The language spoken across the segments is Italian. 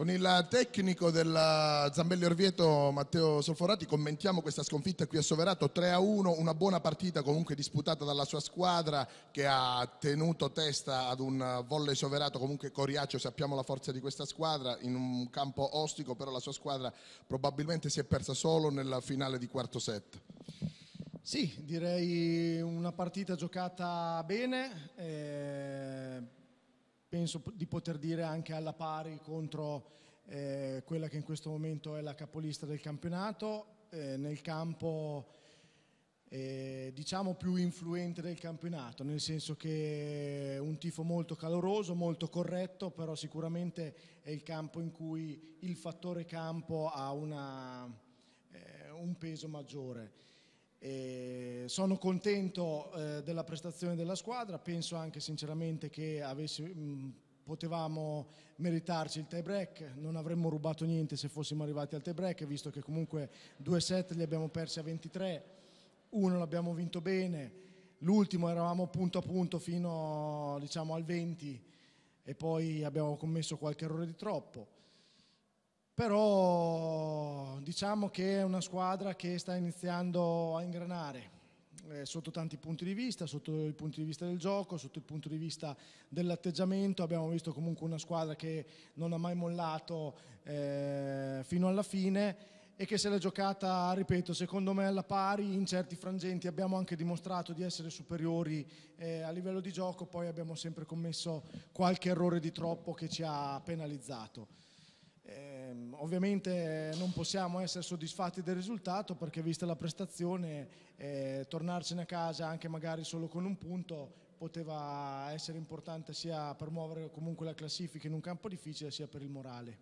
Con il tecnico del Zambelli Orvieto Matteo Solforati commentiamo questa sconfitta qui a Soverato 3 a 1, una buona partita comunque disputata dalla sua squadra che ha tenuto testa ad un volle Soverato comunque coriaccio, sappiamo la forza di questa squadra in un campo ostico, però la sua squadra probabilmente si è persa solo nella finale di quarto set. Sì, direi una partita giocata bene. Eh penso di poter dire anche alla pari contro eh, quella che in questo momento è la capolista del campionato, eh, nel campo eh, diciamo più influente del campionato, nel senso che è un tifo molto caloroso, molto corretto, però sicuramente è il campo in cui il fattore campo ha una, eh, un peso maggiore. E sono contento eh, della prestazione della squadra, penso anche sinceramente che avessi, mh, potevamo meritarci il tie break, non avremmo rubato niente se fossimo arrivati al tie break, visto che comunque due set li abbiamo persi a 23, uno l'abbiamo vinto bene, l'ultimo eravamo punto a punto fino diciamo, al 20 e poi abbiamo commesso qualche errore di troppo. Però diciamo che è una squadra che sta iniziando a ingranare eh, sotto tanti punti di vista, sotto il punto di vista del gioco, sotto il punto di vista dell'atteggiamento, abbiamo visto comunque una squadra che non ha mai mollato eh, fino alla fine e che se l'è giocata, ripeto, secondo me alla pari, in certi frangenti abbiamo anche dimostrato di essere superiori eh, a livello di gioco, poi abbiamo sempre commesso qualche errore di troppo che ci ha penalizzato. Eh, ovviamente non possiamo essere soddisfatti del risultato perché vista la prestazione eh, tornarcene a casa anche magari solo con un punto poteva essere importante sia per muovere comunque la classifica in un campo difficile sia per il morale.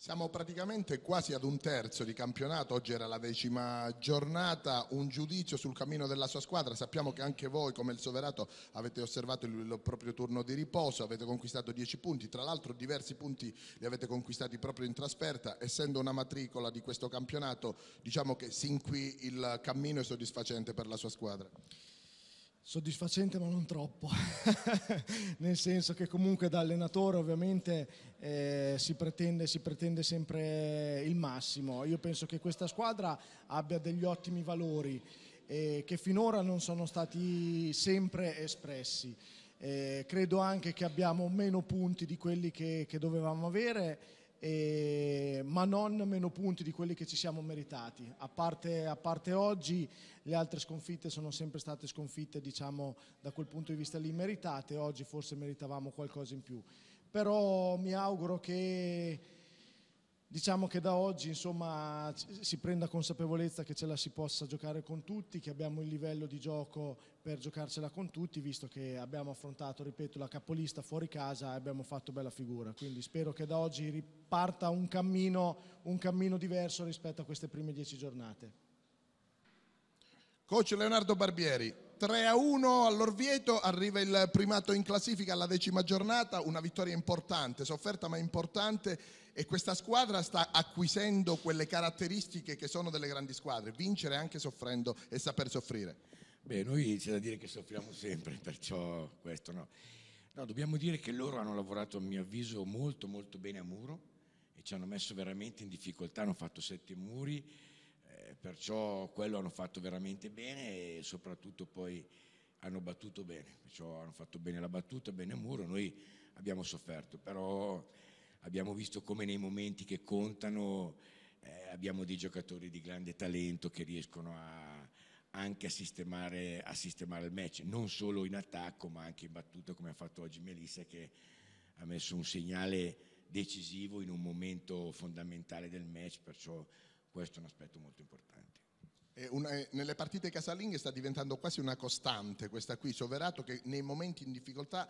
Siamo praticamente quasi ad un terzo di campionato, oggi era la decima giornata, un giudizio sul cammino della sua squadra, sappiamo che anche voi come il Soverato avete osservato il, proprio turno di riposo, avete conquistato 10 punti, tra l'altro diversi punti li avete conquistati proprio in trasferta, essendo una matricola di questo campionato diciamo che sin qui il cammino è soddisfacente per la sua squadra soddisfacente ma non troppo, nel senso che comunque da allenatore ovviamente eh, si, pretende, si, pretende, sempre il massimo. Io penso che questa squadra abbia degli ottimi valori eh, che finora non sono stati sempre espressi. Eh, credo anche che abbiamo meno punti di quelli che, che dovevamo avere e eh, ma non meno punti di quelli che ci siamo meritati. A parte, a parte oggi, le altre sconfitte sono sempre state sconfitte, diciamo, da quel punto di vista lì meritate, oggi forse meritavamo qualcosa in più. Però mi auguro che diciamo che da oggi insomma, si prenda consapevolezza che ce la si possa giocare con tutti, che abbiamo il livello di gioco per giocarcela con tutti, visto che abbiamo affrontato, ripeto, la capolista fuori casa e abbiamo fatto bella figura. Quindi spero che da oggi riparta un cammino, un cammino diverso rispetto a queste prime dieci giornate. Coach Leonardo Barbieri, 3 a 1 all'Orvieto, arriva il primato in classifica alla decima giornata, una vittoria importante, sofferta ma importante e questa squadra sta acquisendo quelle caratteristiche che sono delle grandi squadre, vincere anche soffrendo e saper soffrire. Beh, noi c'è da dire che soffriamo sempre, perciò questo no. No, dobbiamo dire che loro hanno lavorato a mio avviso molto molto bene a muro e ci hanno messo veramente in difficoltà, hanno fatto sette muri eh, perciò quello hanno fatto veramente bene e soprattutto poi hanno battuto bene, perciò hanno fatto bene la battuta, bene il muro, noi abbiamo sofferto, però abbiamo visto come nei momenti che contano eh, abbiamo dei giocatori di grande talento che riescono a, anche a sistemare, a sistemare, il match, non solo in attacco ma anche in battuta come ha fatto oggi Melissa che ha messo un segnale decisivo in un momento fondamentale del match, perciò questo è un aspetto molto importante. Una, eh, nelle partite casalinghe sta diventando quasi una costante questa qui, Soverato che nei momenti in difficoltà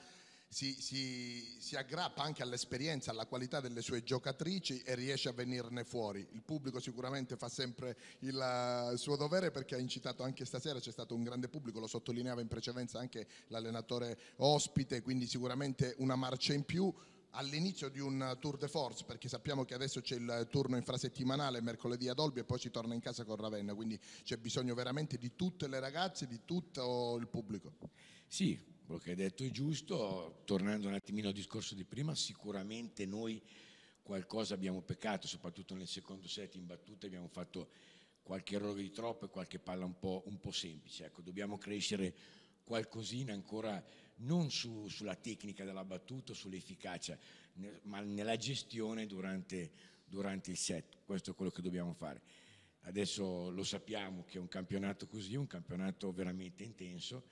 si, si, si, aggrappa anche all'esperienza, alla qualità delle sue giocatrici e riesce a venirne fuori. Il pubblico sicuramente fa sempre il eh, suo dovere perché ha incitato anche stasera, c'è stato un grande pubblico, lo sottolineava in precedenza anche l'allenatore ospite, quindi sicuramente una marcia in più all'inizio di un eh, tour de force, perché sappiamo che adesso c'è il turno infrasettimanale mercoledì ad Olbia e poi si torna in casa con Ravenna, quindi c'è bisogno veramente di tutte le ragazze, di tutto il pubblico. Sì, quello che hai detto è giusto, tornando un attimino al discorso di prima, sicuramente noi qualcosa abbiamo peccato, soprattutto nel secondo set in battute abbiamo fatto qualche errore di troppo e qualche palla un po', un po semplice, ecco, dobbiamo crescere qualcosina ancora non su, sulla tecnica della battuta, sull'efficacia, ne, ma nella gestione durante, durante, il set. Questo è quello che dobbiamo fare. Adesso lo sappiamo che è un campionato così, un campionato veramente intenso.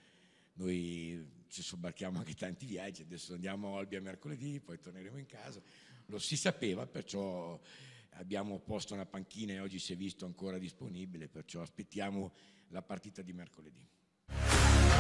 Noi ci sobbarchiamo anche tanti viaggi, adesso andiamo a Olbia mercoledì, poi torneremo in casa. Lo si sapeva, perciò abbiamo posto una panchina e oggi si è visto ancora disponibile, perciò aspettiamo la partita di mercoledì.